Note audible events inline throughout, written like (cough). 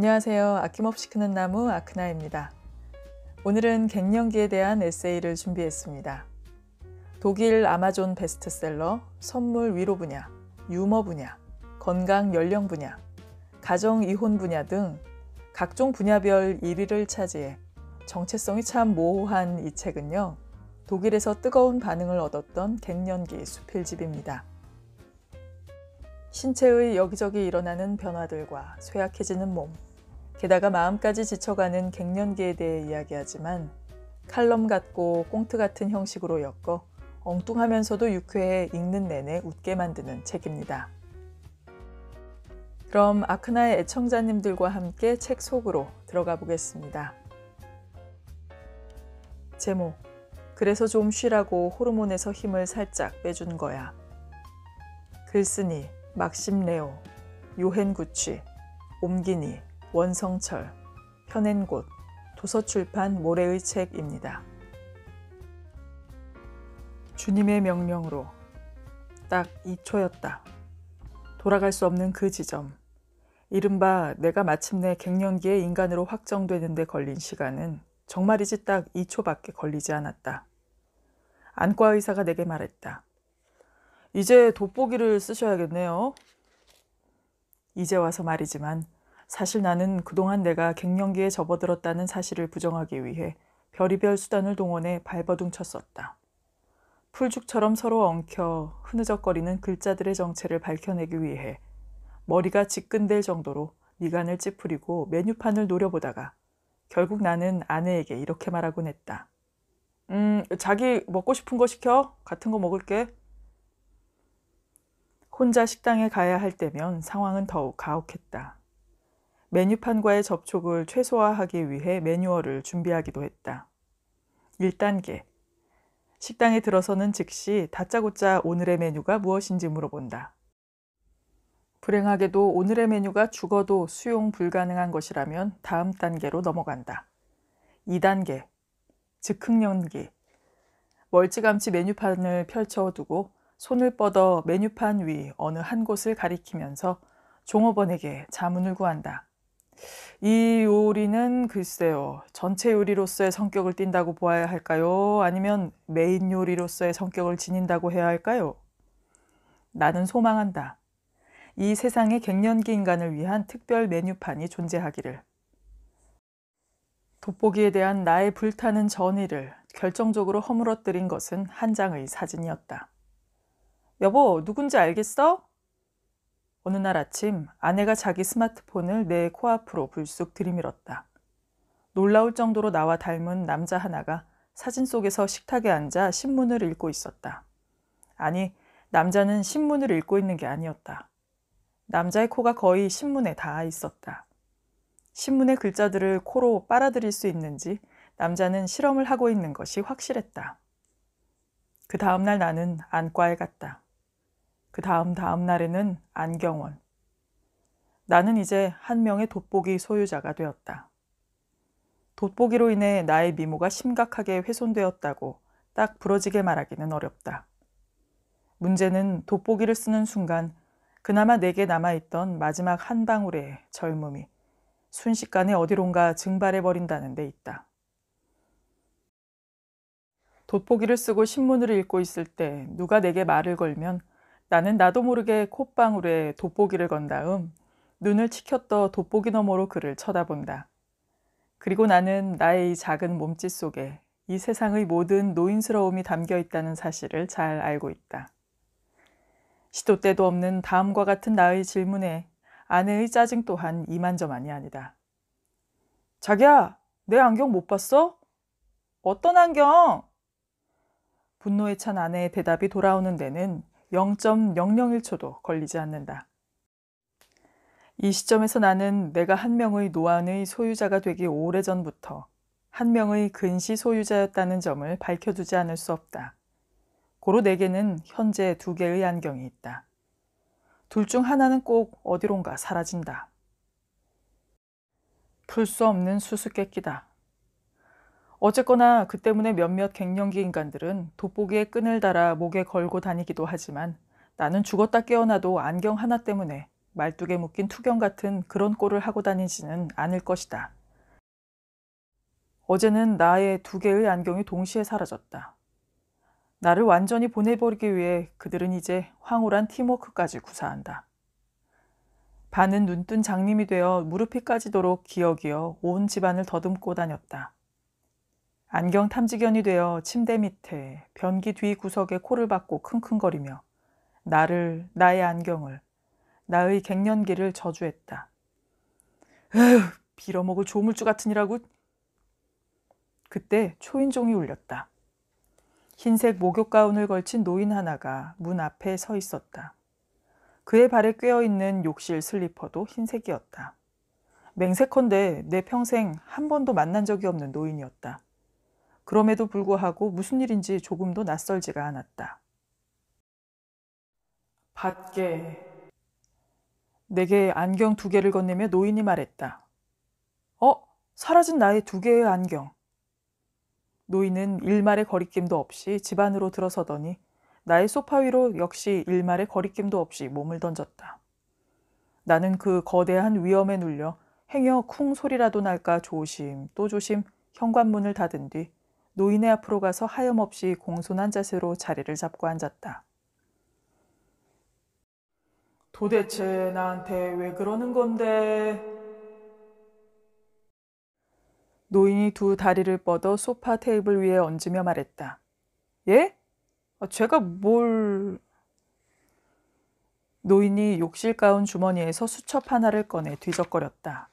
안녕하세요. 아낌없이 크는 나무 아크나입니다. 오늘은 갱년기에 대한 에세이를 준비했습니다. 독일 아마존 베스트셀러 선물 위로 분야, 유머 분야, 건강 연령 분야, 가정 이혼 분야 등 각종 분야별 1위를 차지해 정체성이 참 모호한 이 책은요. 독일에서 뜨거운 반응을 얻었던 갱년기 수필집입니다. 신체의 여기저기 일어나는 변화들과 쇠약해지는 몸, 게다가 마음까지 지쳐가는 갱년기에 대해 이야기하지만 칼럼 같고 꽁트 같은 형식으로 엮어 엉뚱하면서도 유쾌해 읽는 내내 웃게 만드는 책입니다. 그럼 아크나의 애청자님들과 함께 책 속으로 들어가 보겠습니다. 제목 그래서 좀 쉬라고 호르몬에서 힘을 살짝 빼준 거야. 글쓴이 막심 레오 요헨 구취 옴기니 원성철, 현엔곳, 도서출판 모래의 책입니다. 주님의 명령으로 딱 2초였다. 돌아갈 수 없는 그 지점. 이른바 내가 마침내 갱년기에 인간으로 확정되는데 걸린 시간은 정말이지 딱 2초밖에 걸리지 않았다. 안과 의사가 내게 말했다. 이제 돋보기를 쓰셔야겠네요. 이제 와서 말이지만 사실 나는 그동안 내가 갱년기에 접어들었다는 사실을 부정하기 위해 별의별 수단을 동원해 발버둥 쳤었다. 풀죽처럼 서로 엉켜 흐느적거리는 글자들의 정체를 밝혀내기 위해 머리가 지끈댈 정도로 미간을 찌푸리고 메뉴판을 노려보다가 결국 나는 아내에게 이렇게 말하곤 했다. 음, 자기 먹고 싶은 거 시켜. 같은 거 먹을게. 혼자 식당에 가야 할 때면 상황은 더욱 가혹했다. 메뉴판과의 접촉을 최소화하기 위해 매뉴얼을 준비하기도 했다. 1단계. 식당에 들어서는 즉시 다짜고짜 오늘의 메뉴가 무엇인지 물어본다. 불행하게도 오늘의 메뉴가 죽어도 수용 불가능한 것이라면 다음 단계로 넘어간다. 2단계. 즉흥연기. 멀찌감치 메뉴판을 펼쳐두고 손을 뻗어 메뉴판 위 어느 한 곳을 가리키면서 종업원에게 자문을 구한다. 이 요리는 글쎄요. 전체 요리로서의 성격을 띈다고 보아야 할까요? 아니면 메인 요리로서의 성격을 지닌다고 해야 할까요? 나는 소망한다. 이 세상의 갱년기 인간을 위한 특별 메뉴판이 존재하기를. 돋보기에 대한 나의 불타는 전의를 결정적으로 허물어뜨린 것은 한 장의 사진이었다. 여보, 누군지 알겠어? 어느 날 아침 아내가 자기 스마트폰을 내 코앞으로 불쑥 들이밀었다. 놀라울 정도로 나와 닮은 남자 하나가 사진 속에서 식탁에 앉아 신문을 읽고 있었다. 아니, 남자는 신문을 읽고 있는 게 아니었다. 남자의 코가 거의 신문에 닿아 있었다. 신문의 글자들을 코로 빨아들일 수 있는지 남자는 실험을 하고 있는 것이 확실했다. 그 다음날 나는 안과에 갔다. 그 다음 다음 날에는 안경원. 나는 이제 한 명의 돋보기 소유자가 되었다. 돋보기로 인해 나의 미모가 심각하게 훼손되었다고 딱 부러지게 말하기는 어렵다. 문제는 돋보기를 쓰는 순간 그나마 내게 남아있던 마지막 한 방울의 젊음이 순식간에 어디론가 증발해버린다는 데 있다. 돋보기를 쓰고 신문을 읽고 있을 때 누가 내게 말을 걸면 나는 나도 모르게 콧방울에 돋보기를 건 다음 눈을 치켰더 돋보기 너머로 그를 쳐다본다. 그리고 나는 나의 이 작은 몸짓 속에 이 세상의 모든 노인스러움이 담겨 있다는 사실을 잘 알고 있다. 시도 때도 없는 다음과 같은 나의 질문에 아내의 짜증 또한 이만저만이 아니다. 자기야, 내 안경 못 봤어? 어떤 안경? 분노에 찬 아내의 대답이 돌아오는 데는 0.001초도 걸리지 않는다. 이 시점에서 나는 내가 한 명의 노안의 소유자가 되기 오래전부터 한 명의 근시 소유자였다는 점을 밝혀두지 않을 수 없다. 고로 내게는 현재 두 개의 안경이 있다. 둘 중 하나는 꼭 어디론가 사라진다. 풀 수 없는 수수께끼다. 어쨌거나 그 때문에 몇몇 갱년기 인간들은 돋보기에 끈을 달아 목에 걸고 다니기도 하지만 나는 죽었다 깨어나도 안경 하나 때문에 말뚝에 묶인 투경 같은 그런 꼴을 하고 다니지는 않을 것이다. 어제는 나의 두 개의 안경이 동시에 사라졌다. 나를 완전히 보내버리기 위해 그들은 이제 황홀한 팀워크까지 구사한다. 반은 눈뜬 장님이 되어 무릎이 까지도록 기어기어 온 집안을 더듬고 다녔다. 안경 탐지견이 되어 침대 밑에 변기 뒤 구석에 코를 박고 킁킁거리며 나를, 나의 안경을, 나의 갱년기를 저주했다. 에휴, 빌어먹을 조물주 같으니라고. 그때 초인종이 울렸다. 흰색 목욕 가운을 걸친 노인 하나가 문 앞에 서 있었다. 그의 발에 꿰어 있는 욕실 슬리퍼도 흰색이었다. 맹세컨대 내 평생 한 번도 만난 적이 없는 노인이었다. 그럼에도 불구하고 무슨 일인지 조금도 낯설지가 않았다. 밖에 내게 안경 두 개를 건네며 노인이 말했다. 어? 사라진 나의 두 개의 안경. 노인은 일말의 거리낌도 없이 집 안으로 들어서더니 나의 소파 위로 역시 일말의 거리낌도 없이 몸을 던졌다. 나는 그 거대한 위험에 눌려 행여 쿵 소리라도 날까 조심 또 조심 현관문을 닫은 뒤 노인의 앞으로 가서 하염없이 공손한 자세로 자리를 잡고 앉았다. 도대체 나한테 왜 그러는 건데? 노인이 두 다리를 뻗어 소파 테이블 위에 얹으며 말했다. 예? 아, 제가 뭘... 노인이 욕실 가운 주머니에서 수첩 하나를 꺼내 뒤적거렸다.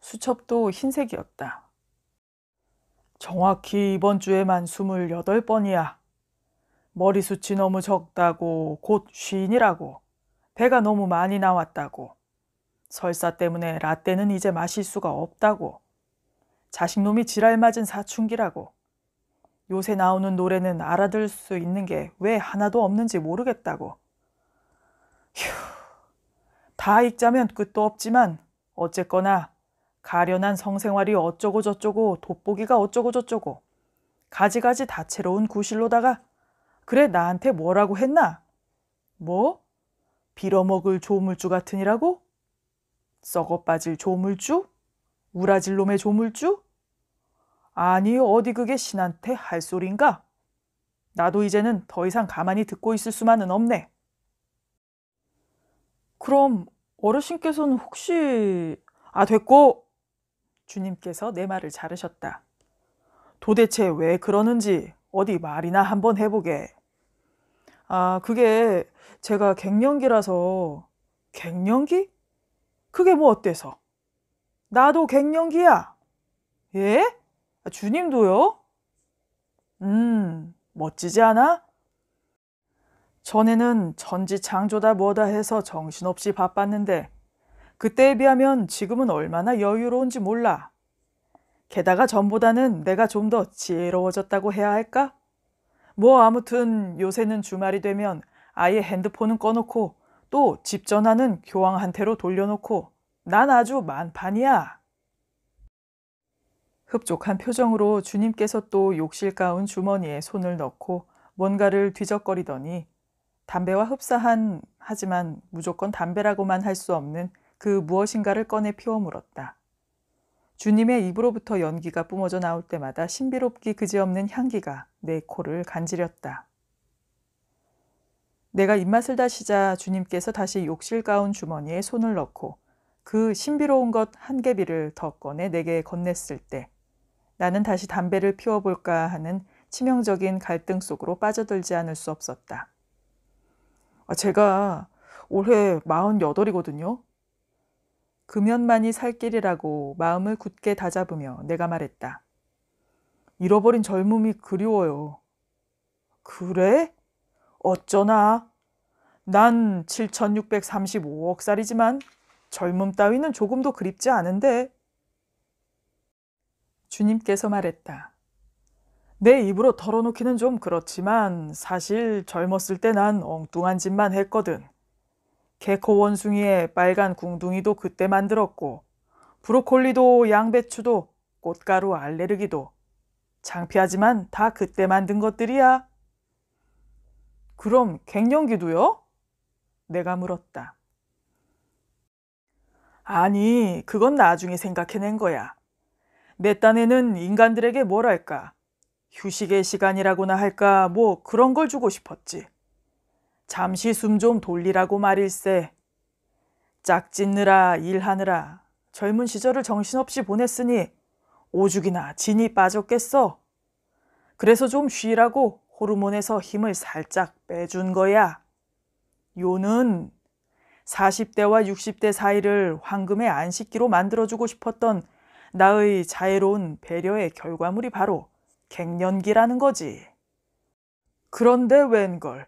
수첩도 흰색이었다. 정확히 이번 주에만 28번이야. 머리숱이 너무 적다고 곧 쉰이라고. 배가 너무 많이 나왔다고. 설사 때문에 라떼는 이제 마실 수가 없다고. 자식놈이 지랄맞은 사춘기라고. 요새 나오는 노래는 알아들 수 있는 게 왜 하나도 없는지 모르겠다고. 휴, 다 읽자면 끝도 없지만 어쨌거나 가련한 성생활이 어쩌고 저쩌고 돋보기가 어쩌고 저쩌고 가지가지 다채로운 구실로다가 그래 나한테 뭐라고 했나? 뭐? 빌어먹을 조물주 같으니라고? 썩어 빠질 조물주? 우라질 놈의 조물주? 아니 어디 그게 신한테 할 소린가? 나도 이제는 더 이상 가만히 듣고 있을 수만은 없네. 그럼 어르신께서는 혹시 아 됐고 주님께서 내 말을 자르셨다. 도대체 왜 그러는지 어디 말이나 한번 해보게. 아, 그게 제가 갱년기라서 갱년기? 그게 뭐 어때서? 나도 갱년기야. 예? 아, 주님도요? 음, 멋지지 않아? 전에는 전지창조다 뭐다 해서 정신없이 바빴는데 그때에 비하면 지금은 얼마나 여유로운지 몰라. 게다가 전보다는 내가 좀 더 지혜로워졌다고 해야 할까? 뭐 아무튼 요새는 주말이 되면 아예 핸드폰은 꺼놓고 또 집 전화는 교황한테로 돌려놓고 난 아주 만판이야. 흡족한 표정으로 주님께서 또 욕실 가운 주머니에 손을 넣고 뭔가를 뒤적거리더니 담배와 흡사한 하지만 무조건 담배라고만 할 수 없는 그 무엇인가를 꺼내 피워 물었다. 주님의 입으로부터 연기가 뿜어져 나올 때마다 신비롭기 그지없는 향기가 내 코를 간지렸다. 내가 입맛을 다시자 주님께서 다시 욕실 가운 주머니에 손을 넣고 그 신비로운 것 한 개비를 더 꺼내 내게 건넸을 때 나는 다시 담배를 피워볼까 하는 치명적인 갈등 속으로 빠져들지 않을 수 없었다. 아, 제가 올해 48이거든요. 금연만이 살 길이라고 마음을 굳게 다잡으며 내가 말했다. 잃어버린 젊음이 그리워요. 그래? 어쩌나? 난 7,635억 살이지만 젊음 따위는 조금도 그립지 않은데. 주님께서 말했다. 내 입으로 털어놓기는 좀 그렇지만 사실 젊었을 때 난 엉뚱한 짓만 했거든. 개코 원숭이의 빨간 궁둥이도 그때 만들었고 브로콜리도 양배추도 꽃가루 알레르기도 창피하지만 다 그때 만든 것들이야. 그럼 갱년기도요? 내가 물었다. 아니, 그건 나중에 생각해낸 거야. 내 딴에는 인간들에게 뭐랄까, 휴식의 시간이라고나 할까, 뭐 그런 걸 주고 싶었지. 잠시 숨 좀 돌리라고 말일세. 짝짓느라 일하느라 젊은 시절을 정신없이 보냈으니 오죽이나 진이 빠졌겠어. 그래서 좀 쉬라고 호르몬에서 힘을 살짝 빼준 거야. 요는 40대와 60대 사이를 황금의 안식기로 만들어주고 싶었던 나의 자애로운 배려의 결과물이 바로 갱년기라는 거지. 그런데 웬걸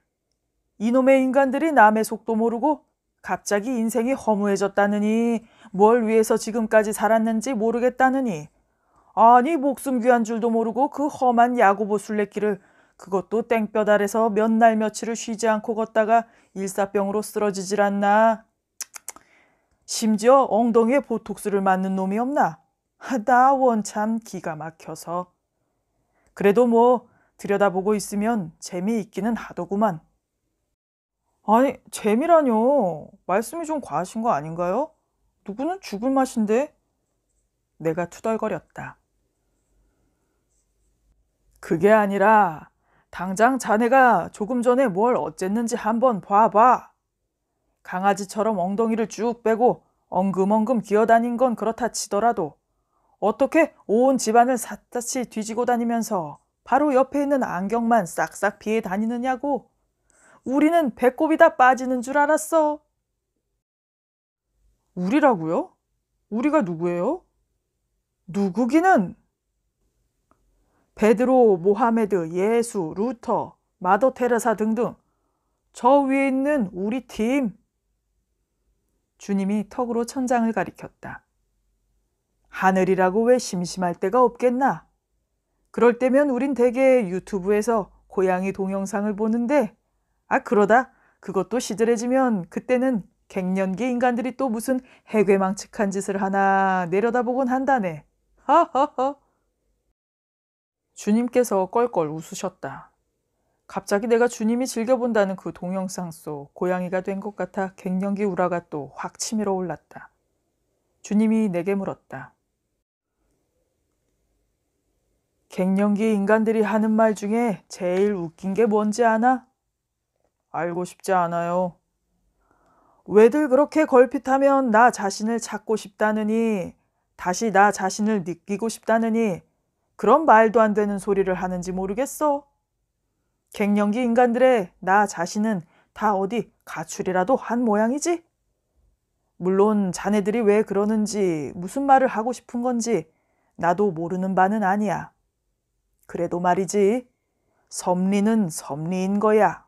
이놈의 인간들이 남의 속도 모르고 갑자기 인생이 허무해졌다느니 뭘 위해서 지금까지 살았는지 모르겠다느니 아니 목숨 귀한 줄도 모르고 그 험한 야구보 술래길을 그것도 땡볕 아래서 몇 날 며칠을 쉬지 않고 걷다가 일사병으로 쓰러지질 않나. 심지어 엉덩이에 보톡스를 맞는 놈이 없나. 나 원참 기가 막혀서. 그래도 뭐 들여다보고 있으면 재미있기는 하더구만. 아니, 재미라뇨. 말씀이 좀 과하신 거 아닌가요? 누구는 죽을 맛인데? 내가 투덜거렸다. 그게 아니라, 당장 자네가 조금 전에 뭘 어쨌는지 한번 봐봐. 강아지처럼 엉덩이를 쭉 빼고 엉금엉금 기어다닌 건 그렇다 치더라도 어떻게 온 집안을 샅샅이 뒤지고 다니면서 바로 옆에 있는 안경만 싹싹 피해 다니느냐고. 우리는 배꼽이 다 빠지는 줄 알았어. 우리라고요? 우리가 누구예요? 누구기는? 베드로, 모하메드, 예수, 루터, 마더 테레사 등등 저 위에 있는 우리 팀. 주님이 턱으로 천장을 가리켰다. 하늘이라고 왜 심심할 때가 없겠나? 그럴 때면 우린 대개 유튜브에서 고양이 동영상을 보는데 아, 그러다 그것도 시들해지면 그때는 갱년기 인간들이 또 무슨 해괴망측한 짓을 하나 내려다보곤 한다네. 하하하. 주님께서 껄껄 웃으셨다. 갑자기 내가 주님이 즐겨본다는 그 동영상 속 고양이가 된 것 같아 갱년기 우라가 또 확 치밀어 올랐다. 주님이 내게 물었다. 갱년기 인간들이 하는 말 중에 제일 웃긴 게 뭔지 아나? 알고 싶지 않아요. 왜들 그렇게 걸핏하면 나 자신을 찾고 싶다느니, 다시 나 자신을 느끼고 싶다느니, 그런 말도 안 되는 소리를 하는지 모르겠어. 갱년기 인간들의 나 자신은 다 어디 가출이라도 한 모양이지? 물론 자네들이 왜 그러는지, 무슨 말을 하고 싶은 건지, 나도 모르는 바는 아니야. 그래도 말이지, 섭리는 섭리인 거야.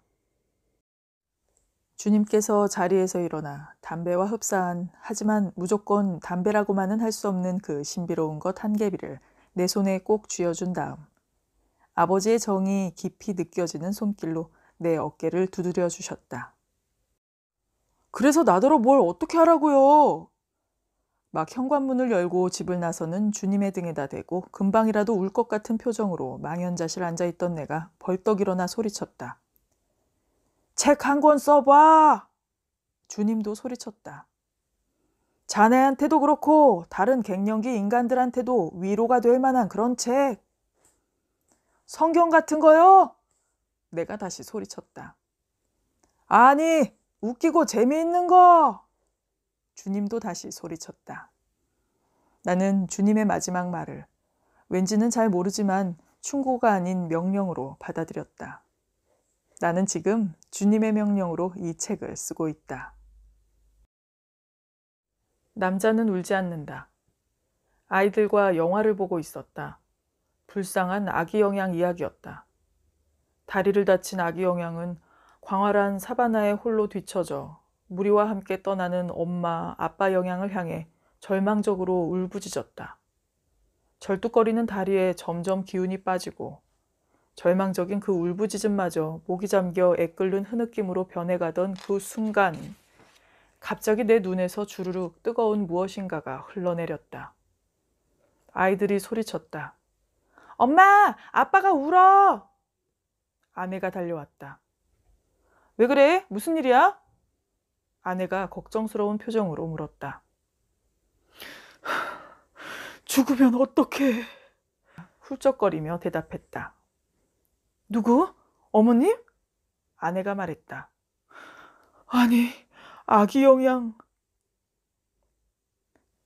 주님께서 자리에서 일어나 담배와 흡사한 하지만 무조건 담배라고만은 할 수 없는 그 신비로운 것 한 개비를 내 손에 꼭 쥐어준 다음 아버지의 정이 깊이 느껴지는 손길로 내 어깨를 두드려 주셨다. 그래서 나더러 뭘 어떻게 하라고요? 막 현관문을 열고 집을 나서는 주님의 등에다 대고 금방이라도 울 것 같은 표정으로 망연자실 앉아있던 내가 벌떡 일어나 소리쳤다. 책한권 써봐! 주님도 소리쳤다. 자네한테도 그렇고 다른 갱년기 인간들한테도 위로가 될 만한 그런 책. 성경 같은 거요? 내가 다시 소리쳤다. 아니, 웃기고 재미있는 거! 주님도 다시 소리쳤다. 나는 주님의 마지막 말을 왠지는 잘 모르지만 충고가 아닌 명령으로 받아들였다. 나는 지금 주님의 명령으로 이 책을 쓰고 있다. 남자는 울지 않는다. 아이들과 영화를 보고 있었다. 불쌍한 아기 영양 이야기였다. 다리를 다친 아기 영양은 광활한 사바나에 홀로 뒤쳐져 무리와 함께 떠나는 엄마, 아빠 영양을 향해 절망적으로 울부짖었다. 절뚝거리는 다리에 점점 기운이 빠지고 절망적인 그 울부짖음마저 목이 잠겨 애끓는 흐느낌으로 변해가던 그 순간 갑자기 내 눈에서 주르륵 뜨거운 무엇인가가 흘러내렸다. 아이들이 소리쳤다. 엄마! 아빠가 울어! 아내가 달려왔다. 왜 그래? 무슨 일이야? 아내가 걱정스러운 표정으로 물었다. 죽으면 어떡해? 훌쩍거리며 대답했다. 누구? 어머님? 아내가 말했다. 아니, 아기 영양.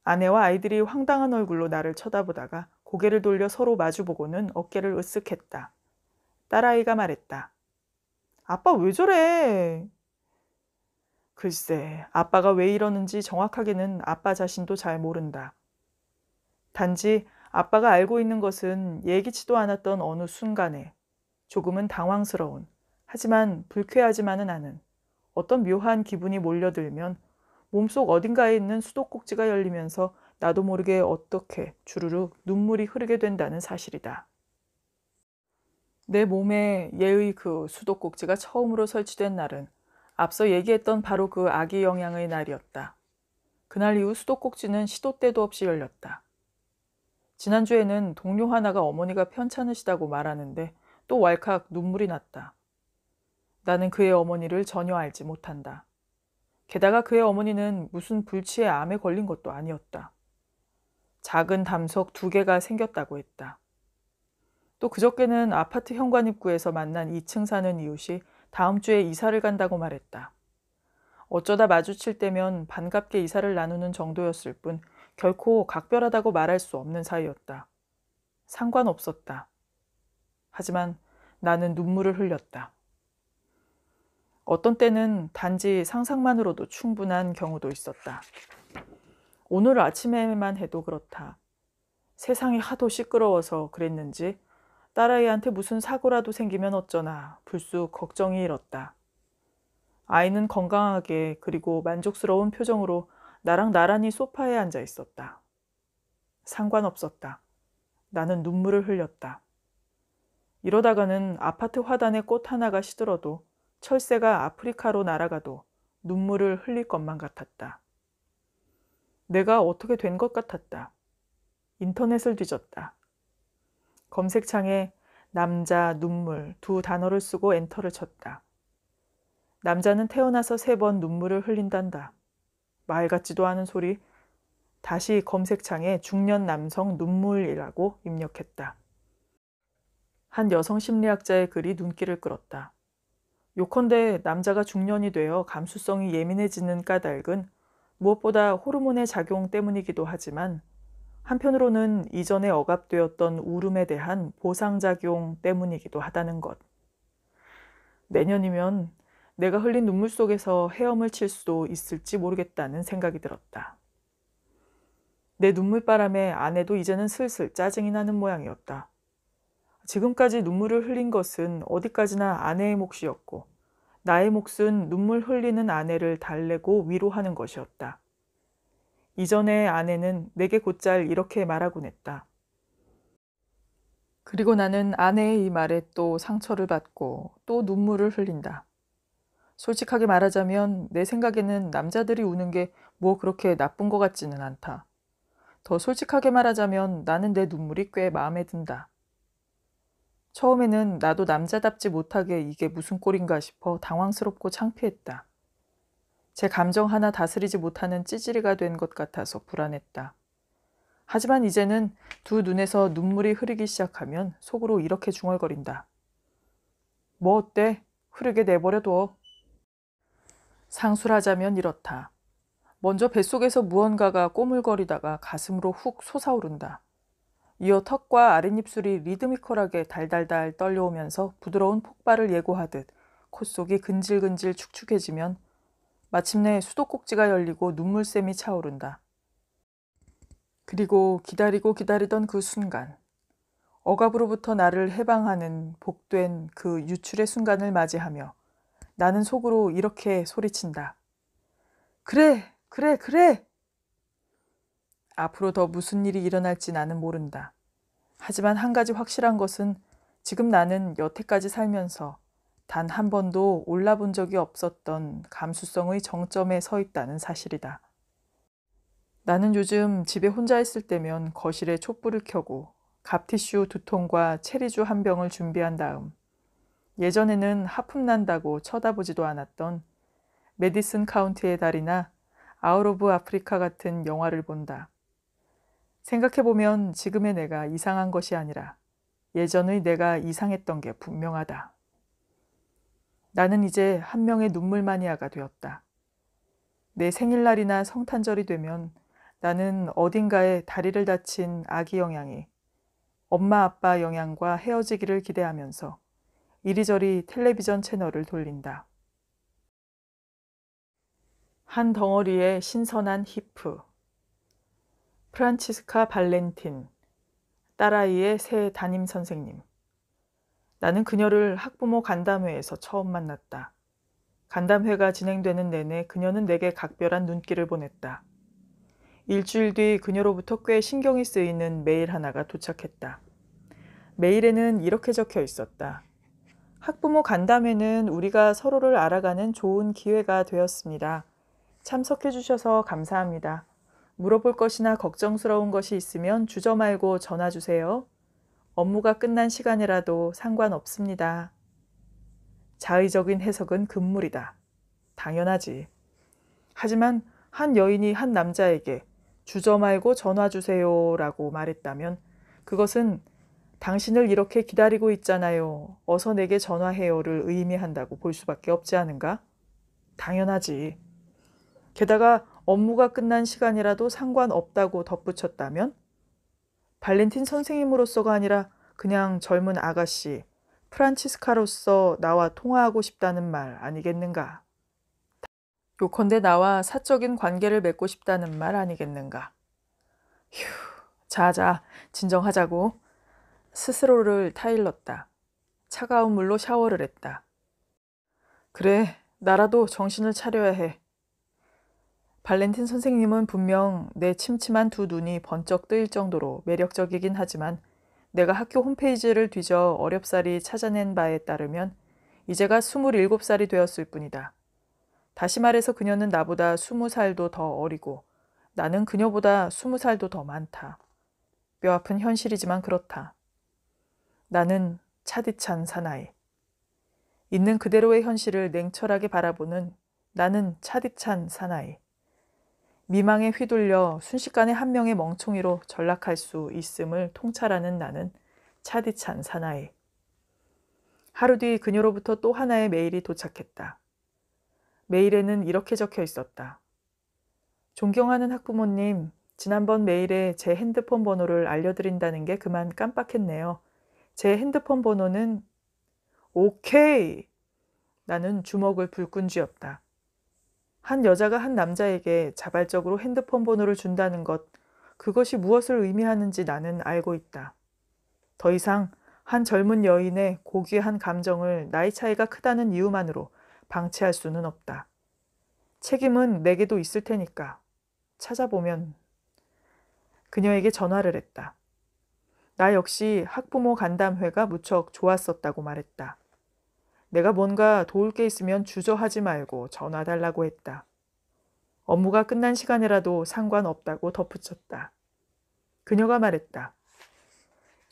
아내와 아이들이 황당한 얼굴로 나를 쳐다보다가 고개를 돌려 서로 마주보고는 어깨를 으쓱했다. 딸아이가 말했다. 아빠 왜 저래? 글쎄, 아빠가 왜 이러는지 정확하게는 아빠 자신도 잘 모른다. 단지 아빠가 알고 있는 것은 예기치도 않았던 어느 순간에 조금은 당황스러운, 하지만 불쾌하지만은 않은 어떤 묘한 기분이 몰려들면 몸속 어딘가에 있는 수도꼭지가 열리면서 나도 모르게 어떻게 주르륵 눈물이 흐르게 된다는 사실이다. 내 몸에 예의 그 수도꼭지가 처음으로 설치된 날은 앞서 얘기했던 바로 그 아기 영양의 날이었다. 그날 이후 수도꼭지는 시도 때도 없이 열렸다. 지난주에는 동료 하나가 어머니가 편찮으시다고 말하는데 또 왈칵 눈물이 났다. 나는 그의 어머니를 전혀 알지 못한다. 게다가 그의 어머니는 무슨 불치의 암에 걸린 것도 아니었다. 작은 담석 두 개가 생겼다고 했다. 또 그저께는 아파트 현관 입구에서 만난 2층 사는 이웃이 다음 주에 이사를 간다고 말했다. 어쩌다 마주칠 때면 반갑게 이사를 나누는 정도였을 뿐 결코 각별하다고 말할 수 없는 사이였다. 상관없었다. 하지만 나는 눈물을 흘렸다. 어떤 때는 단지 상상만으로도 충분한 경우도 있었다. 오늘 아침에만 해도 그렇다. 세상이 하도 시끄러워서 그랬는지 딸아이한테 무슨 사고라도 생기면 어쩌나 불쑥 걱정이 일었다. 아이는 건강하게 그리고 만족스러운 표정으로 나랑 나란히 소파에 앉아 있었다. 상관없었다. 나는 눈물을 흘렸다. 이러다가는 아파트 화단에꽃 하나가 시들어도 철새가 아프리카로 날아가도 눈물을 흘릴 것만 같았다. 내가 어떻게 된 것 같았다. 인터넷을 뒤졌다. 검색창에 남자, 눈물 두 단어를 쓰고 엔터를 쳤다. 남자는 태어나서 세 번 눈물을 흘린단다. 말 같지도 않은 소리. 다시 검색창에 중년 남성 눈물이라고 입력했다. 한 여성 심리학자의 글이 눈길을 끌었다. 요컨대 남자가 중년이 되어 감수성이 예민해지는 까닭은 무엇보다 호르몬의 작용 때문이기도 하지만 한편으로는 이전에 억압되었던 울음에 대한 보상작용 때문이기도 하다는 것. 내년이면 내가 흘린 눈물 속에서 헤엄을 칠 수도 있을지 모르겠다는 생각이 들었다. 내 눈물바람에 아내도 이제는 슬슬 짜증이 나는 모양이었다. 지금까지 눈물을 흘린 것은 어디까지나 아내의 몫이었고 나의 몫은 눈물 흘리는 아내를 달래고 위로하는 것이었다. 이전의 아내는 내게 곧잘 이렇게 말하곤 했다. 그리고 나는 아내의 이 말에 또 상처를 받고 또 눈물을 흘린다. 솔직하게 말하자면 내 생각에는 남자들이 우는 게 뭐 그렇게 나쁜 것 같지는 않다. 더 솔직하게 말하자면 나는 내 눈물이 꽤 마음에 든다. 처음에는 나도 남자답지 못하게 이게 무슨 꼴인가 싶어 당황스럽고 창피했다. 제 감정 하나 다스리지 못하는 찌질이가 된 것 같아서 불안했다. 하지만 이제는 두 눈에서 눈물이 흐르기 시작하면 속으로 이렇게 중얼거린다. 뭐 어때? 흐르게 내버려둬. 상술하자면 이렇다. 먼저 뱃속에서 무언가가 꼬물거리다가 가슴으로 훅 솟아오른다. 이어 턱과 아랫입술이 리드미컬하게 달달달 떨려오면서 부드러운 폭발을 예고하듯 콧속이 근질근질 축축해지면 마침내 수도꼭지가 열리고 눈물샘이 차오른다. 그리고 기다리고 기다리던 그 순간 억압으로부터 나를 해방하는 복된 그 유출의 순간을 맞이하며 나는 속으로 이렇게 소리친다. 그래, 그래, 그래! 앞으로 더 무슨 일이 일어날지 나는 모른다. 하지만 한 가지 확실한 것은 지금 나는 여태까지 살면서 단 한 번도 올라본 적이 없었던 감수성의 정점에 서 있다는 사실이다. 나는 요즘 집에 혼자 있을 때면 거실에 촛불을 켜고 갑티슈 두 통과 체리주 한 병을 준비한 다음 예전에는 하품 난다고 쳐다보지도 않았던 메디슨 카운트의 달이나 아우로브 아프리카 같은 영화를 본다. 생각해보면 지금의 내가 이상한 것이 아니라 예전의 내가 이상했던 게 분명하다. 나는 이제 한 명의 눈물 마니아가 되었다. 내 생일날이나 성탄절이 되면 나는 어딘가에 다리를 다친 아기 영양이 엄마 아빠 영양과 헤어지기를 기대하면서 이리저리 텔레비전 채널을 돌린다. 한 덩어리의 신선한 히프. 프란치스카 발렌틴, 딸아이의 새 담임 선생님. 나는 그녀를 학부모 간담회에서 처음 만났다. 간담회가 진행되는 내내 그녀는 내게 각별한 눈길을 보냈다. 일주일 뒤 그녀로부터 꽤 신경이 쓰이는 메일 하나가 도착했다. 메일에는 이렇게 적혀 있었다. 학부모 간담회는 우리가 서로를 알아가는 좋은 기회가 되었습니다. 참석해 주셔서 감사합니다. 물어볼 것이나 걱정스러운 것이 있으면 주저 말고 전화 주세요. 업무가 끝난 시간이라도 상관없습니다. 자의적인 해석은 금물이다. 당연하지. 하지만 한 여인이 한 남자에게 주저 말고 전화 주세요 라고 말했다면 그것은 당신을 이렇게 기다리고 있잖아요. 어서 내게 전화해요를 의미한다고 볼 수밖에 없지 않은가? 당연하지. 게다가 업무가 끝난 시간이라도 상관없다고 덧붙였다면 발렌틴 선생님으로서가 아니라 그냥 젊은 아가씨 프란치스카로서 나와 통화하고 싶다는 말 아니겠는가? 요컨대 나와 사적인 관계를 맺고 싶다는 말 아니겠는가? 휴, 자자, 진정하자고. 스스로를 타일렀다. 차가운 물로 샤워를 했다. 그래, 나라도 정신을 차려야 해. 발렌틴 선생님은 분명 내 침침한 두 눈이 번쩍 뜨일 정도로 매력적이긴 하지만 내가 학교 홈페이지를 뒤져 어렵사리 찾아낸 바에 따르면 이제가 27살이 되었을 뿐이다. 다시 말해서 그녀는 나보다 20살도 더 어리고 나는 그녀보다 20살도 더 많다. 뼈아픈 현실이지만 그렇다. 나는 차디찬 사나이. 있는 그대로의 현실을 냉철하게 바라보는 나는 차디찬 사나이. 미망에 휘둘려 순식간에 한 명의 멍청이로 전락할 수 있음을 통찰하는 나는 차디찬 사나이. 하루 뒤 그녀로부터 또 하나의 메일이 도착했다. 메일에는 이렇게 적혀 있었다. 존경하는 학부모님, 지난번 메일에 제 핸드폰 번호를 알려드린다는 게 그만 깜빡했네요. 제 핸드폰 번호는 오케이! 나는 주먹을 불끈 쥐었다. 한 여자가 한 남자에게 자발적으로 핸드폰 번호를 준다는 것, 그것이 무엇을 의미하는지 나는 알고 있다. 더 이상 한 젊은 여인의 고귀한 감정을 나이 차이가 크다는 이유만으로 방치할 수는 없다. 책임은 내게도 있을 테니까. 찾아보면. 그녀에게 전화를 했다. 나 역시 학부모 간담회가 무척 좋았었다고 말했다. 내가 뭔가 도울 게 있으면 주저하지 말고 전화 달라고 했다. 업무가 끝난 시간이라도 상관없다고 덧붙였다. 그녀가 말했다.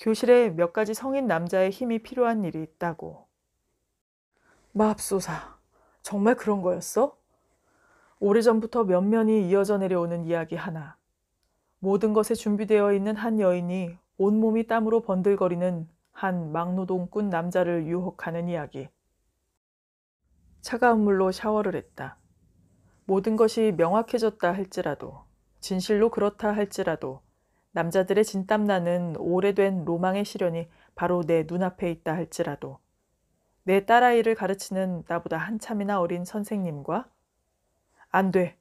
교실에 몇 가지 성인 남자의 힘이 필요한 일이 있다고. 마압소사, 정말 그런 거였어? 오래전부터 면면이 이어져 내려오는 이야기 하나. 모든 것에 준비되어 있는 한 여인이 온몸이 땀으로 번들거리는 한 막노동꾼 남자를 유혹하는 이야기. 차가운 물로 샤워를 했다. 모든 것이 명확해졌다 할지라도, 진실로 그렇다 할지라도, 남자들의 진땀나는 오래된 로망의 시련이 바로 내 눈앞에 있다 할지라도, 내 딸아이를 가르치는 나보다 한참이나 어린 선생님과, 안 돼.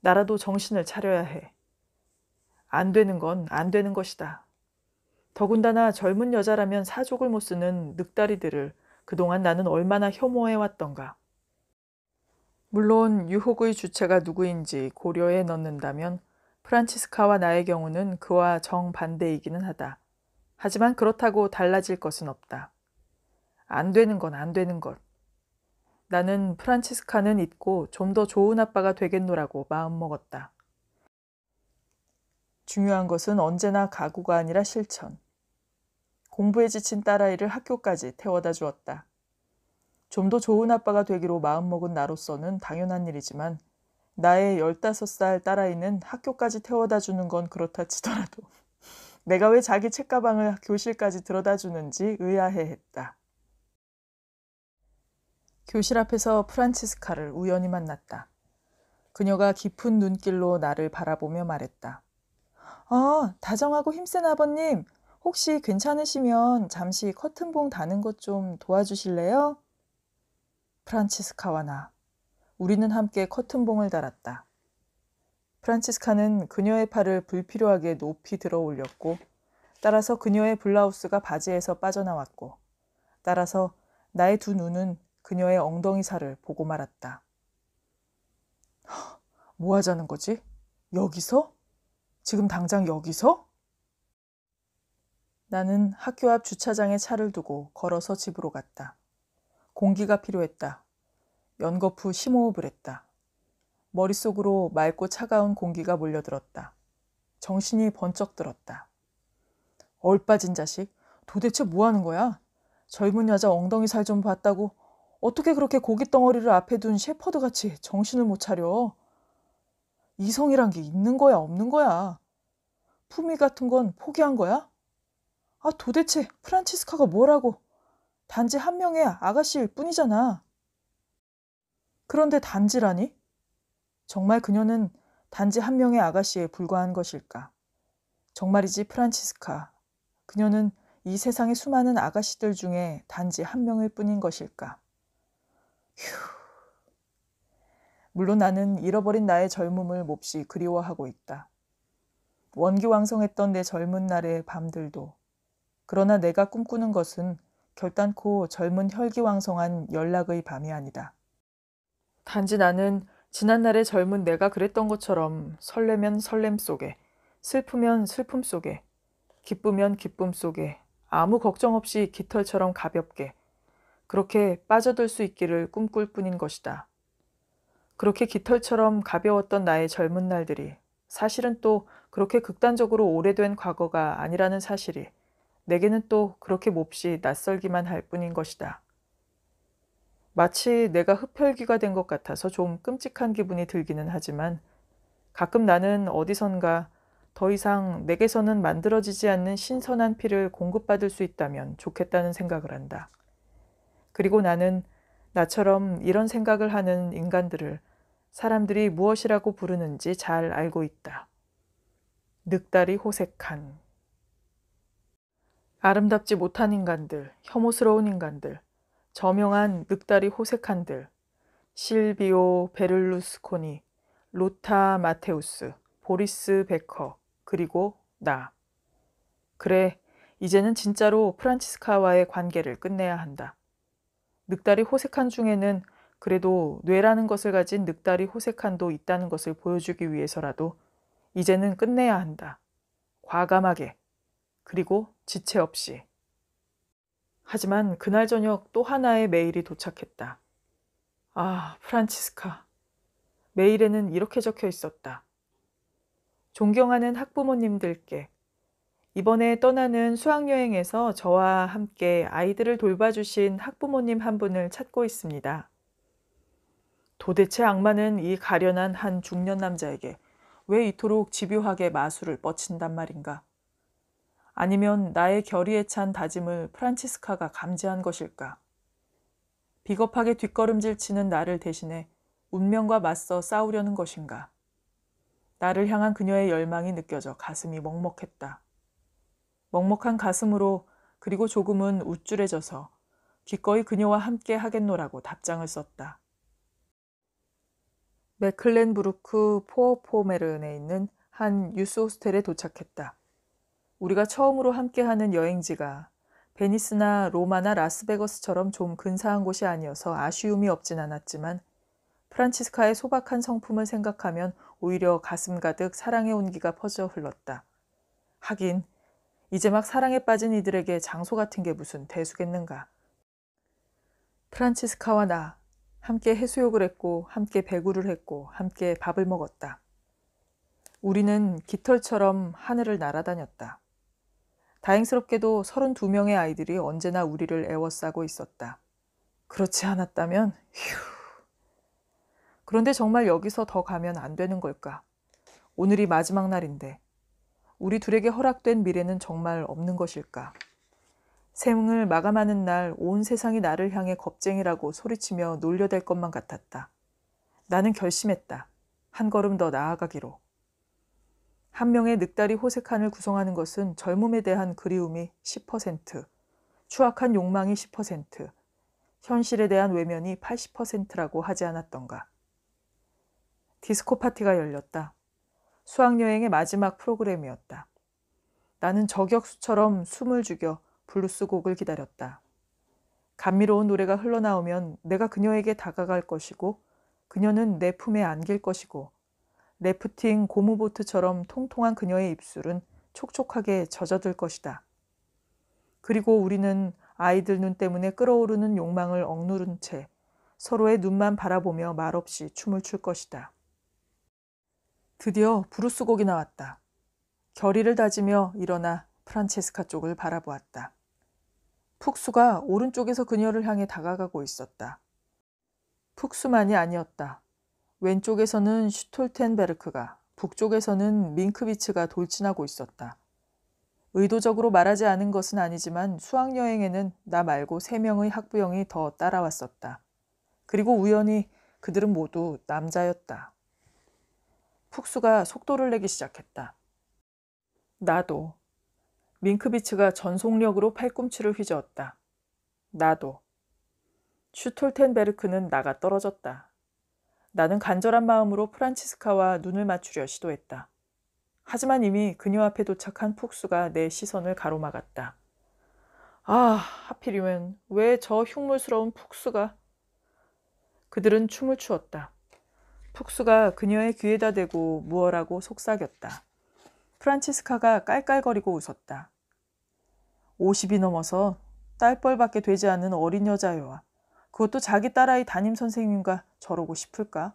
나라도 정신을 차려야 해. 안 되는 건 안 되는 것이다. 더군다나 젊은 여자라면 사족을 못 쓰는 늑다리들을 그동안 나는 얼마나 혐오해왔던가. 물론 유혹의 주체가 누구인지 고려해 넣는다면 프란치스카와 나의 경우는 그와 정반대이기는 하다. 하지만 그렇다고 달라질 것은 없다. 안 되는 건 안 되는 것. 나는 프란치스카는 잊고 좀 더 좋은 아빠가 되겠노라고 마음먹었다. 중요한 것은 언제나 가구가 아니라 실천. 공부에 지친 딸아이를 학교까지 태워다 주었다. 좀더 좋은 아빠가 되기로 마음먹은 나로서는 당연한 일이지만 나의 15살 딸아이는 학교까지 태워다 주는 건 그렇다 치더라도 (laughs) 내가 왜 자기 책가방을 교실까지 들어다 주는지 의아해 했다. 교실 앞에서 프란치스카를 우연히 만났다. 그녀가 깊은 눈길로 나를 바라보며 말했다. 아, 다정하고 힘센 아버님, 혹시 괜찮으시면 잠시 커튼봉 다는 것 좀 도와주실래요? 프란치스카와 나. 우리는 함께 커튼봉을 달았다. 프란치스카는 그녀의 팔을 불필요하게 높이 들어 올렸고, 따라서 그녀의 블라우스가 바지에서 빠져나왔고, 따라서 나의 두 눈은 그녀의 엉덩이 살을 보고 말았다. 뭐 하자는 거지? 여기서? 지금 당장 여기서? 나는 학교 앞 주차장에 차를 두고 걸어서 집으로 갔다. 공기가 필요했다. 연거푸 심호흡을 했다. 머릿속으로 맑고 차가운 공기가 몰려들었다. 정신이 번쩍 들었다. 얼빠진 자식, 도대체 뭐 하는 거야? 젊은 여자 엉덩이 살 좀 봤다고 어떻게 그렇게 고기 덩어리를 앞에 둔 셰퍼드 같이 정신을 못 차려? 이성이란 게 있는 거야, 없는 거야? 품위 같은 건 포기한 거야? 아, 도대체 프란치스카가 뭐라고? 단지 한 명의 아가씨일 뿐이잖아. 그런데 단지라니? 정말 그녀는 단지 한 명의 아가씨에 불과한 것일까? 정말이지 프란치스카. 그녀는 이 세상의 수많은 아가씨들 중에 단지 한 명일 뿐인 것일까? 휴. 물론 나는 잃어버린 나의 젊음을 몹시 그리워하고 있다. 원기왕성했던 내 젊은 날의 밤들도. 그러나 내가 꿈꾸는 것은 결단코 젊은 혈기왕성한 연락의 밤이 아니다. 단지 나는 지난날의 젊은 내가 그랬던 것처럼 설레면 설렘 속에, 슬프면 슬픔 속에, 기쁘면 기쁨 속에 아무 걱정 없이 깃털처럼 가볍게 그렇게 빠져들 수 있기를 꿈꿀 뿐인 것이다. 그렇게 깃털처럼 가벼웠던 나의 젊은 날들이 사실은 또 그렇게 극단적으로 오래된 과거가 아니라는 사실이 내게는 또 그렇게 몹시 낯설기만 할 뿐인 것이다. 마치 내가 흡혈귀가 된 것 같아서 좀 끔찍한 기분이 들기는 하지만 가끔 나는 어디선가 더 이상 내게서는 만들어지지 않는 신선한 피를 공급받을 수 있다면 좋겠다는 생각을 한다. 그리고 나는 나처럼 이런 생각을 하는 인간들을 사람들이 무엇이라고 부르는지 잘 알고 있다. 늑다리 호색한 아름답지 못한 인간들, 혐오스러운 인간들, 저명한 늑다리 호색한들, 실비오 베를루스코니, 로타 마테우스, 보리스 베커, 그리고 나. 그래, 이제는 진짜로 프란치스카와의 관계를 끝내야 한다. 늑다리 호색한 중에는 그래도 뇌라는 것을 가진 늑다리 호색한도 있다는 것을 보여주기 위해서라도 이제는 끝내야 한다. 과감하게. 그리고 지체 없이. 하지만 그날 저녁 또 하나의 메일이 도착했다. 아, 프란치스카. 메일에는 이렇게 적혀 있었다. 존경하는 학부모님들께 이번에 떠나는 수학여행에서 저와 함께 아이들을 돌봐주신 학부모님 한 분을 찾고 있습니다. 도대체 악마는 이 가련한 한 중년 남자에게 왜 이토록 집요하게 마술을 뻗친단 말인가? 아니면 나의 결의에 찬 다짐을 프란치스카가 감지한 것일까? 비겁하게 뒷걸음질 치는 나를 대신해 운명과 맞서 싸우려는 것인가? 나를 향한 그녀의 열망이 느껴져 가슴이 먹먹했다. 먹먹한 가슴으로 그리고 조금은 우쭐해져서 기꺼이 그녀와 함께 하겠노라고 답장을 썼다. 맥클렌부르크 포어포메른에 있는 한 유스 호스텔에 도착했다. 우리가 처음으로 함께하는 여행지가 베니스나 로마나 라스베거스처럼 좀 근사한 곳이 아니어서 아쉬움이 없진 않았지만 프란치스카의 소박한 성품을 생각하면 오히려 가슴 가득 사랑의 온기가 퍼져 흘렀다. 하긴 이제 막 사랑에 빠진 이들에게 장소 같은 게 무슨 대수겠는가. 프란치스카와 나 함께 해수욕을 했고 함께 배구를 했고 함께 밥을 먹었다. 우리는 깃털처럼 하늘을 날아다녔다. 다행스럽게도 32명의 아이들이 언제나 우리를 애워싸고 있었다. 그렇지 않았다면 휴. 그런데 정말 여기서 더 가면 안 되는 걸까? 오늘이 마지막 날인데 우리 둘에게 허락된 미래는 정말 없는 것일까? 생을 마감하는 날 온 세상이 나를 향해 겁쟁이라고 소리치며 놀려댈 것만 같았다. 나는 결심했다. 한 걸음 더 나아가기로. 한 명의 늑다리 호색한을 구성하는 것은 젊음에 대한 그리움이 10%, 추악한 욕망이 10%, 현실에 대한 외면이 80%라고 하지 않았던가. 디스코 파티가 열렸다. 수학여행의 마지막 프로그램이었다. 나는 저격수처럼 숨을 죽여 블루스 곡을 기다렸다. 감미로운 노래가 흘러나오면 내가 그녀에게 다가갈 것이고, 그녀는 내 품에 안길 것이고, 레프팅 고무보트처럼 통통한 그녀의 입술은 촉촉하게 젖어들 것이다. 그리고 우리는 아이들 눈 때문에 끓어오르는 욕망을 억누른 채 서로의 눈만 바라보며 말없이 춤을 출 것이다. 드디어 브루스곡이 나왔다. 결의를 다지며 일어나 프란체스카 쪽을 바라보았다. 푹수가 오른쪽에서 그녀를 향해 다가가고 있었다. 푹수만이 아니었다. 왼쪽에서는 슈톨텐베르크가 북쪽에서는 밍크비츠가 돌진하고 있었다. 의도적으로 말하지 않은 것은 아니지만 수학여행에는 나 말고 세명의 학부형이 더 따라왔었다. 그리고 우연히 그들은 모두 남자였다. 푹수가 속도를 내기 시작했다. 나도. 밍크비츠가 전속력으로 팔꿈치를 휘저었다. 나도. 슈톨텐베르크는 나가 떨어졌다. 나는 간절한 마음으로 프란치스카와 눈을 맞추려 시도했다. 하지만 이미 그녀 앞에 도착한 푹수가 내 시선을 가로막았다. 아, 하필이면 왜 저 흉물스러운 푹수가? 그들은 춤을 추었다. 푹수가 그녀의 귀에다 대고 무어라고 속삭였다. 프란치스카가 깔깔거리고 웃었다. 50이 넘어서 딸벌밖에 되지 않은 어린 여자여와 그것도 자기 딸아이 담임 선생님과 저러고 싶을까?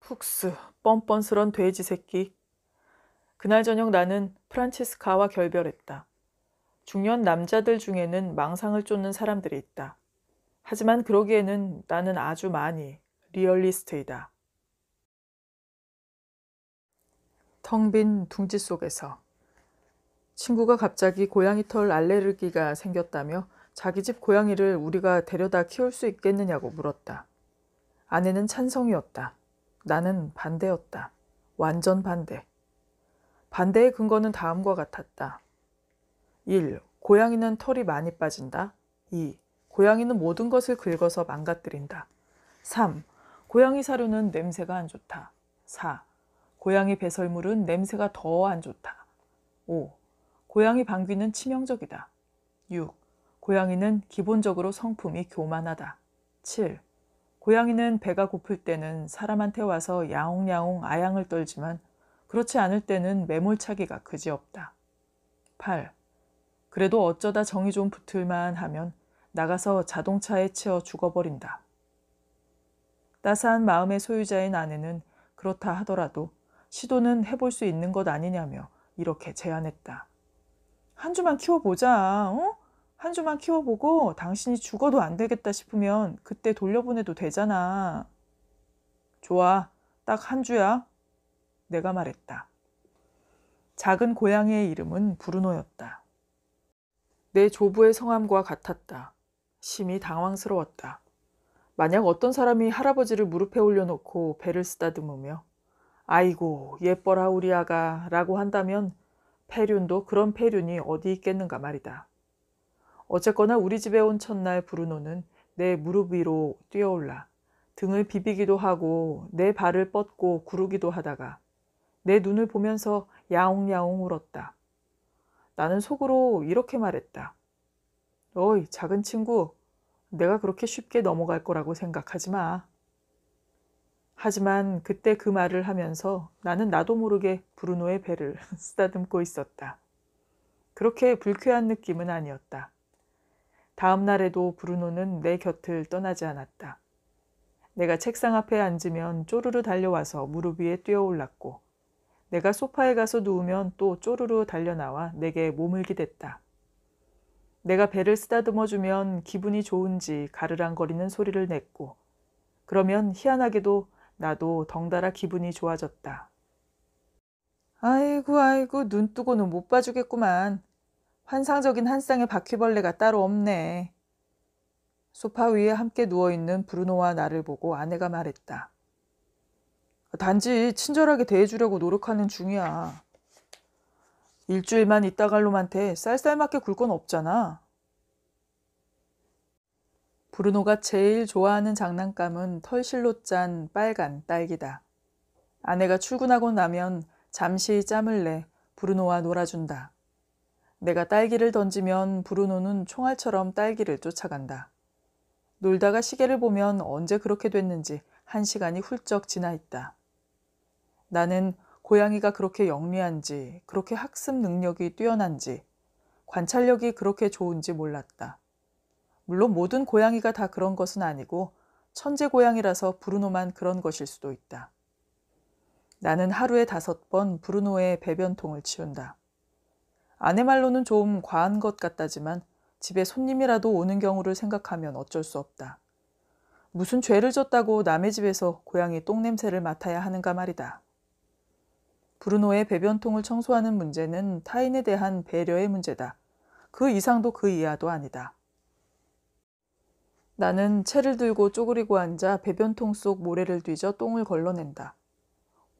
훅스, 뻔뻔스런 돼지 새끼. 그날 저녁 나는 프란치스카와 결별했다. 중년 남자들 중에는 망상을 쫓는 사람들이 있다. 하지만 그러기에는 나는 아주 많이 리얼리스트이다. 텅 빈 둥지 속에서 친구가 갑자기 고양이 털 알레르기가 생겼다며 자기 집 고양이를 우리가 데려다 키울 수 있겠느냐고 물었다. 아내는 찬성이었다. 나는 반대였다. 완전 반대. 반대의 근거는 다음과 같았다. 1. 고양이는 털이 많이 빠진다. 2. 고양이는 모든 것을 긁어서 망가뜨린다. 3. 고양이 사료는 냄새가 안 좋다. 4. 고양이 배설물은 냄새가 더 안 좋다. 5. 고양이 방귀는 치명적이다. 6. 고양이는 기본적으로 성품이 교만하다. 7. 고양이는 배가 고플 때는 사람한테 와서 야옹야옹 아양을 떨지만 그렇지 않을 때는 매몰차기가 그지없다. 8. 그래도 어쩌다 정이 좀 붙을만 하면 나가서 자동차에 치여 죽어버린다. 따스한 마음의 소유자인 아내는 그렇다 하더라도 시도는 해볼 수 있는 것 아니냐며 이렇게 제안했다. 한 주만 키워보자, 어? 한 주만 키워보고 당신이 죽어도 안 되겠다 싶으면 그때 돌려보내도 되잖아. 좋아. 딱 한 주야. 내가 말했다. 작은 고양이의 이름은 브루노였다. 내 조부의 성함과 같았다. 심히 당황스러웠다. 만약 어떤 사람이 할아버지를 무릎에 올려놓고 배를 쓰다듬으며 아이고 예뻐라 우리 아가 라고 한다면 폐륜도 그런 폐륜이 어디 있겠는가 말이다. 어쨌거나 우리 집에 온 첫날 브루노는 내 무릎 위로 뛰어올라 등을 비비기도 하고 내 발을 뻗고 구르기도 하다가 내 눈을 보면서 야옹야옹 울었다. 나는 속으로 이렇게 말했다. 어이, 작은 친구, 내가 그렇게 쉽게 넘어갈 거라고 생각하지 마. 하지만 그때 그 말을 하면서 나는 나도 모르게 브루노의 배를 (laughs) 쓰다듬고 있었다. 그렇게 불쾌한 느낌은 아니었다. 다음 날에도 브루노는 내 곁을 떠나지 않았다. 내가 책상 앞에 앉으면 쪼르르 달려와서 무릎 위에 뛰어올랐고, 내가 소파에 가서 누우면 또 쪼르르 달려나와 내게 몸을 기댔다. 내가 배를 쓰다듬어 주면 기분이 좋은지 가르랑거리는 소리를 냈고, 그러면 희한하게도 나도 덩달아 기분이 좋아졌다. 아이고, 아이고, 눈 뜨고는 못 봐주겠구만. 환상적인 한 쌍의 바퀴벌레가 따로 없네. 소파 위에 함께 누워있는 브루노와 나를 보고 아내가 말했다. 단지 친절하게 대해주려고 노력하는 중이야. 일주일만 있다 갈 놈한테 쌀쌀맞게 굴 건 없잖아. 브루노가 제일 좋아하는 장난감은 털실로 짠 빨간 딸기다. 아내가 출근하고 나면 잠시 짬을 내 브루노와 놀아준다. 내가 딸기를 던지면 브루노는 총알처럼 딸기를 쫓아간다. 놀다가 시계를 보면 언제 그렇게 됐는지 한 시간이 훌쩍 지나 있다. 나는 고양이가 그렇게 영리한지, 그렇게 학습 능력이 뛰어난지, 관찰력이 그렇게 좋은지 몰랐다. 물론 모든 고양이가 다 그런 것은 아니고 천재 고양이라서 브루노만 그런 것일 수도 있다. 나는 하루에 다섯 번 브루노의 배변통을 치운다. 아내 말로는 좀 과한 것 같다지만 집에 손님이라도 오는 경우를 생각하면 어쩔 수 없다. 무슨 죄를 졌다고 남의 집에서 고양이 똥냄새를 맡아야 하는가 말이다. 브루노의 배변통을 청소하는 문제는 타인에 대한 배려의 문제다. 그 이상도 그 이하도 아니다. 나는 채를 들고 쪼그리고 앉아 배변통 속 모래를 뒤져 똥을 걸러낸다.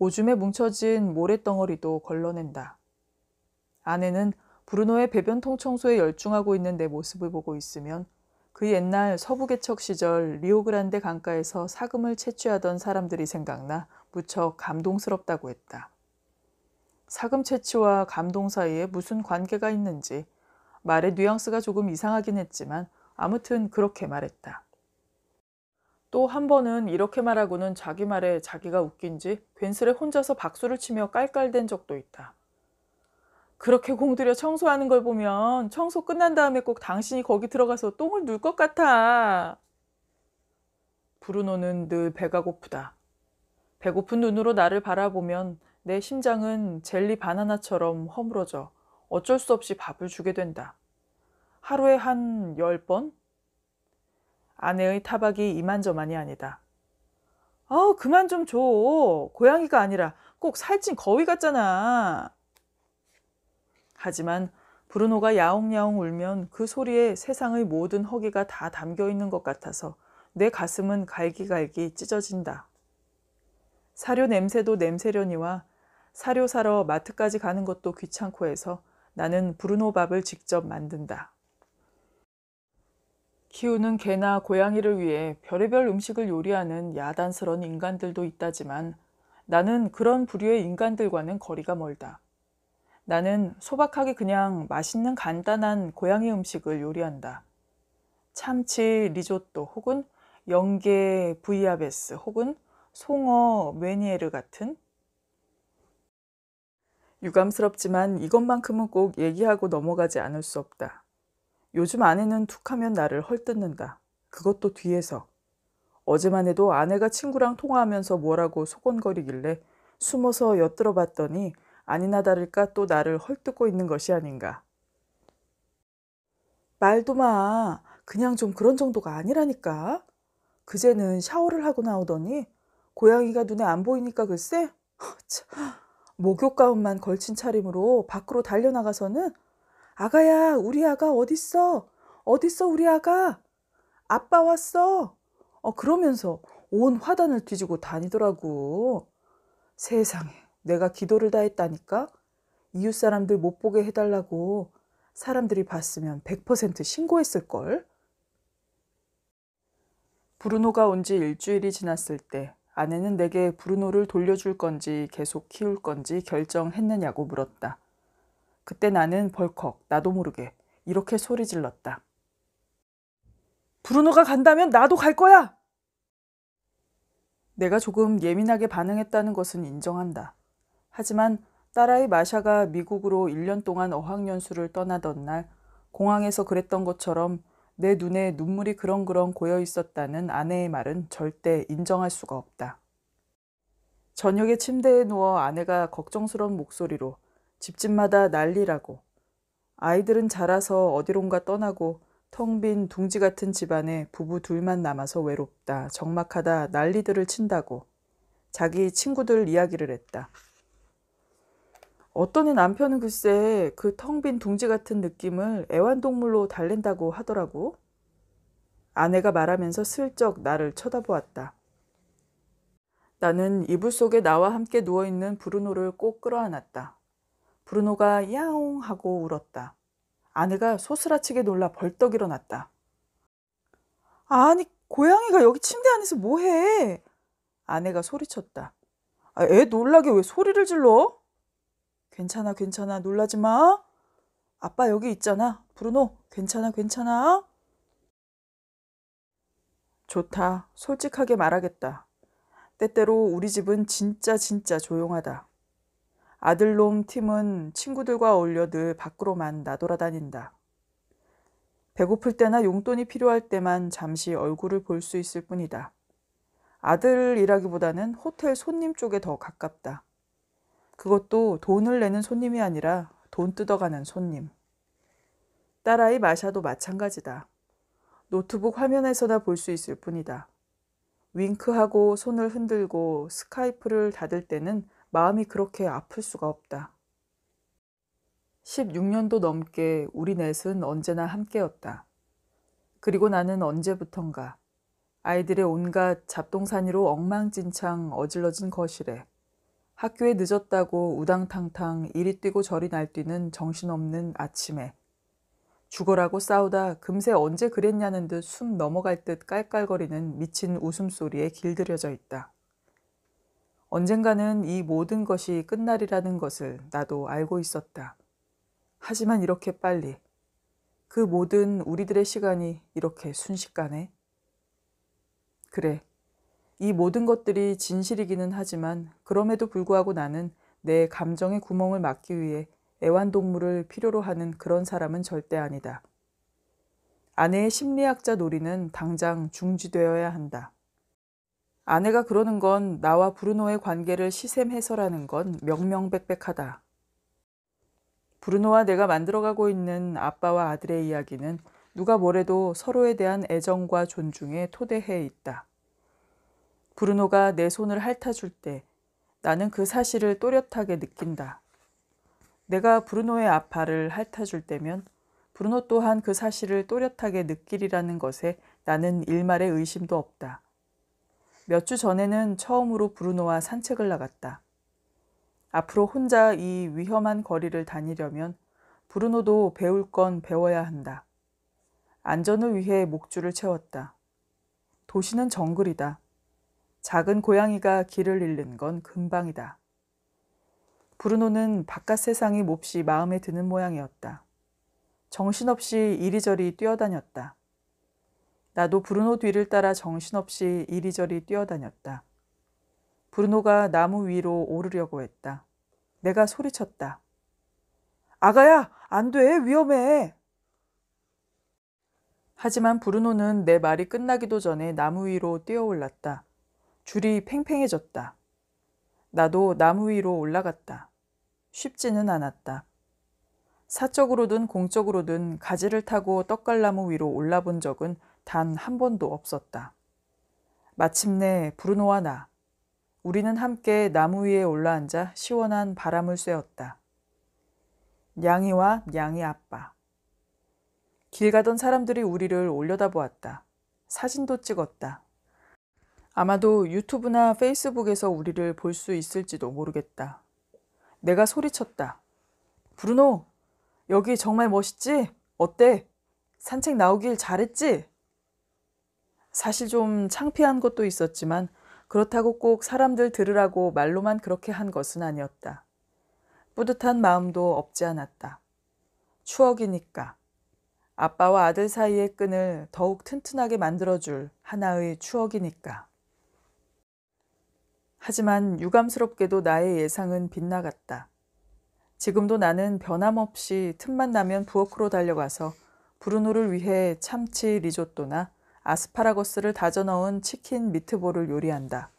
오줌에 뭉쳐진 모래덩어리도 걸러낸다. 아내는 브루노의 배변통 청소에 열중하고 있는 내 모습을 보고 있으면 그 옛날 서부개척 시절 리오그란데 강가에서 사금을 채취하던 사람들이 생각나 무척 감동스럽다고 했다. 사금 채취와 감동 사이에 무슨 관계가 있는지 말의 뉘앙스가 조금 이상하긴 했지만 아무튼 그렇게 말했다. 또 한 번은 이렇게 말하고는 자기 말에 자기가 웃긴지 괜스레 혼자서 박수를 치며 깔깔댄 적도 있다. 그렇게 공들여 청소하는 걸 보면 청소 끝난 다음에 꼭 당신이 거기 들어가서 똥을 눌 것 같아. 브루노는 늘 배가 고프다. 배고픈 눈으로 나를 바라보면 내 심장은 젤리 바나나처럼 허물어져 어쩔 수 없이 밥을 주게 된다. 하루에 한 열번 아내의 타박이 이만저만이 아니다. 아, 그만 좀 줘. 고양이가 아니라 꼭 살찐 거위 같잖아. 하지만 브루노가 야옹야옹 울면 그 소리에 세상의 모든 허기가 다 담겨 있는 것 같아서 내 가슴은 갈기갈기 찢어진다. 사료 냄새도 냄새려니와 사료 사러 마트까지 가는 것도 귀찮고 해서 나는 브루노 밥을 직접 만든다. 키우는 개나 고양이를 위해 별의별 음식을 요리하는 야단스런 인간들도 있다지만 나는 그런 부류의 인간들과는 거리가 멀다. 나는 소박하게 그냥 맛있는 간단한 고양이 음식을 요리한다. 참치 리조또 혹은 영계 브이아베스 혹은 송어 메니에르 같은 유감스럽지만 이것만큼은 꼭 얘기하고 넘어가지 않을 수 없다. 요즘 아내는 툭하면 나를 헐뜯는다. 그것도 뒤에서. 어제만 해도 아내가 친구랑 통화하면서 뭐라고 소곤거리길래 숨어서 엿들어봤더니 아니나 다를까 또 나를 헐뜯고 있는 것이 아닌가. 말도 마. 그냥 좀 그런 정도가 아니라니까. 그제는 샤워를 하고 나오더니 고양이가 눈에 안 보이니까 글쎄 목욕 가운만 걸친 차림으로 밖으로 달려나가서는 아가야 우리 아가 어딨어 어딨어 우리 아가 아빠 왔어 어 그러면서 온 화단을 뒤지고 다니더라고 세상에 내가 기도를 다 했다니까? 이웃 사람들 못 보게 해달라고 사람들이 봤으면 100% 신고했을걸? 브루노가 온 지 일주일이 지났을 때 아내는 내게 브루노를 돌려줄 건지 계속 키울 건지 결정했느냐고 물었다. 그때 나는 벌컥 나도 모르게 이렇게 소리 질렀다. 브루노가 간다면 나도 갈 거야! 내가 조금 예민하게 반응했다는 것은 인정한다. 하지만 딸아이 마샤가 미국으로 1년 동안 어학연수를 떠나던 날 공항에서 그랬던 것처럼 내 눈에 눈물이 그렁그렁 고여 있었다는 아내의 말은 절대 인정할 수가 없다. 저녁에 침대에 누워 아내가 걱정스러운 목소리로 집집마다 난리라고 아이들은 자라서 어디론가 떠나고 텅 빈 둥지 같은 집안에 부부 둘만 남아서 외롭다, 적막하다, 난리들을 친다고 자기 친구들 이야기를 했다. 어떤 애 남편은 글쎄 그 텅 빈 둥지 같은 느낌을 애완동물로 달랜다고 하더라고. 아내가 말하면서 슬쩍 나를 쳐다보았다. 나는 이불 속에 나와 함께 누워있는 브루노를 꼭 끌어안았다. 브루노가 야옹 하고 울었다. 아내가 소스라치게 놀라 벌떡 일어났다. 아니, 고양이가 여기 침대 안에서 뭐해? 아내가 소리쳤다. 아, 애 놀라게 왜 소리를 질러? 괜찮아, 괜찮아. 놀라지 마. 아빠 여기 있잖아. 브루노, 괜찮아, 괜찮아. 좋다. 솔직하게 말하겠다. 때때로 우리 집은 진짜 진짜 조용하다. 아들놈 팀은 친구들과 어울려 늘 밖으로만 나돌아다닌다. 배고플 때나 용돈이 필요할 때만 잠시 얼굴을 볼 수 있을 뿐이다. 아들이라기보다는 호텔 손님 쪽에 더 가깝다. 그것도 돈을 내는 손님이 아니라 돈 뜯어가는 손님. 딸아이 마샤도 마찬가지다. 노트북 화면에서나 볼 수 있을 뿐이다. 윙크하고 손을 흔들고 스카이프를 닫을 때는 마음이 그렇게 아플 수가 없다. 16년도 넘게 우리 넷은 언제나 함께였다. 그리고 나는 언제부턴가 아이들의 온갖 잡동사니로 엉망진창 어질러진 거실에 학교에 늦었다고 우당탕탕 이리 뛰고 저리 날뛰는 정신없는 아침에 죽어라고 싸우다 금세 언제 그랬냐는 듯 숨 넘어갈 듯 깔깔거리는 미친 웃음소리에 길들여져 있다. 언젠가는 이 모든 것이 끝날이라는 것을 나도 알고 있었다. 하지만 이렇게 빨리 그 모든 우리들의 시간이 이렇게 순식간에 그래 이 모든 것들이 진실이기는 하지만 그럼에도 불구하고 나는 내 감정의 구멍을 막기 위해 애완동물을 필요로 하는 그런 사람은 절대 아니다. 아내의 심리학자 놀이는 당장 중지되어야 한다. 아내가 그러는 건 나와 브루노의 관계를 시샘해서라는 건 명명백백하다. 브루노와 내가 만들어가고 있는 아빠와 아들의 이야기는 누가 뭐래도 서로에 대한 애정과 존중에 토대해 있다. 브루노가 내 손을 핥아줄 때 나는 그 사실을 또렷하게 느낀다. 내가 브루노의 아파를 핥아줄 때면 브루노 또한 그 사실을 또렷하게 느끼리라는 것에 나는 일말의 의심도 없다. 몇 주 전에는 처음으로 브루노와 산책을 나갔다. 앞으로 혼자 이 위험한 거리를 다니려면 브루노도 배울 건 배워야 한다. 안전을 위해 목줄을 채웠다. 도시는 정글이다. 작은 고양이가 길을 잃는 건 금방이다. 브루노는 바깥 세상이 몹시 마음에 드는 모양이었다. 정신없이 이리저리 뛰어다녔다. 나도 브루노 뒤를 따라 정신없이 이리저리 뛰어다녔다. 브루노가 나무 위로 오르려고 했다. 내가 소리쳤다. 아가야, 안 돼. 위험해. 하지만 브루노는 내 말이 끝나기도 전에 나무 위로 뛰어올랐다. 줄이 팽팽해졌다. 나도 나무 위로 올라갔다. 쉽지는 않았다. 사적으로든 공적으로든 가지를 타고 떡갈나무 위로 올라본 적은 단 한 번도 없었다. 마침내 브루노와 나, 우리는 함께 나무 위에 올라앉아 시원한 바람을 쐬었다. 양이와 양이 아빠. 길 가던 사람들이 우리를 올려다보았다. 사진도 찍었다. 아마도 유튜브나 페이스북에서 우리를 볼 수 있을지도 모르겠다. 내가 소리쳤다. 브루노, 여기 정말 멋있지? 어때? 산책 나오길 잘했지? 사실 좀 창피한 것도 있었지만 그렇다고 꼭 사람들 들으라고 말로만 그렇게 한 것은 아니었다. 뿌듯한 마음도 없지 않았다. 추억이니까. 아빠와 아들 사이의 끈을 더욱 튼튼하게 만들어줄 하나의 추억이니까. 하지만 유감스럽게도 나의 예상은 빗나갔다. 지금도 나는 변함없이 틈만 나면 부엌으로 달려가서 브루노를 위해 참치 리조또나 아스파라거스를 다져 넣은 치킨 미트볼을 요리한다.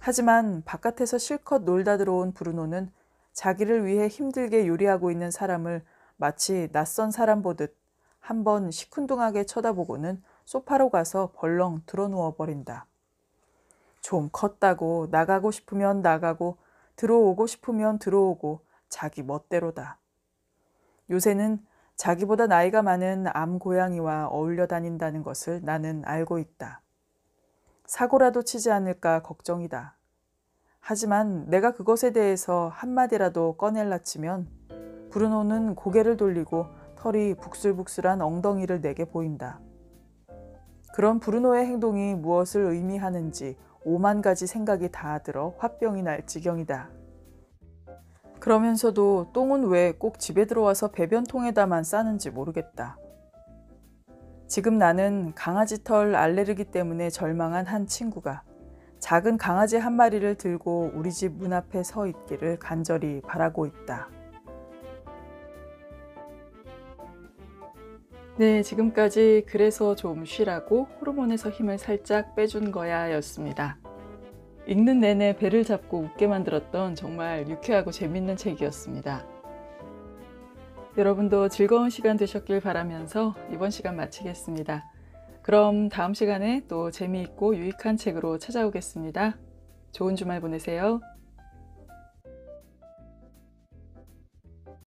하지만 바깥에서 실컷 놀다 들어온 브루노는 자기를 위해 힘들게 요리하고 있는 사람을 마치 낯선 사람 보듯 한 번 시큰둥하게 쳐다보고는 소파로 가서 벌렁 드러누워 버린다. 좀 컸다고 나가고 싶으면 나가고 들어오고 싶으면 들어오고 자기 멋대로다. 요새는 자기보다 나이가 많은 암 고양이와 어울려 다닌다는 것을 나는 알고 있다. 사고라도 치지 않을까 걱정이다. 하지만 내가 그것에 대해서 한마디라도 꺼낼라 치면 브루노는 고개를 돌리고 털이 북슬북슬한 엉덩이를 내게 보인다. 그런 브루노의 행동이 무엇을 의미하는지 오만 가지 생각이 다 들어 화병이 날 지경이다. 그러면서도 똥은 왜 꼭 집에 들어와서 배변통에다만 싸는지 모르겠다. 지금 나는 강아지 털 알레르기 때문에 절망한 한 친구가 작은 강아지 한 마리를 들고 우리 집 문 앞에 서 있기를 간절히 바라고 있다. 네, 지금까지 그래서 좀 쉬라고 호르몬에서 힘을 살짝 빼준 거야 였습니다. 읽는 내내 배를 잡고 웃게 만들었던 정말 유쾌하고 재밌는 책이었습니다. 여러분도 즐거운 시간 되셨길 바라면서 이번 시간 마치겠습니다. 그럼 다음 시간에 또 재미있고 유익한 책으로 찾아오겠습니다. 좋은 주말 보내세요.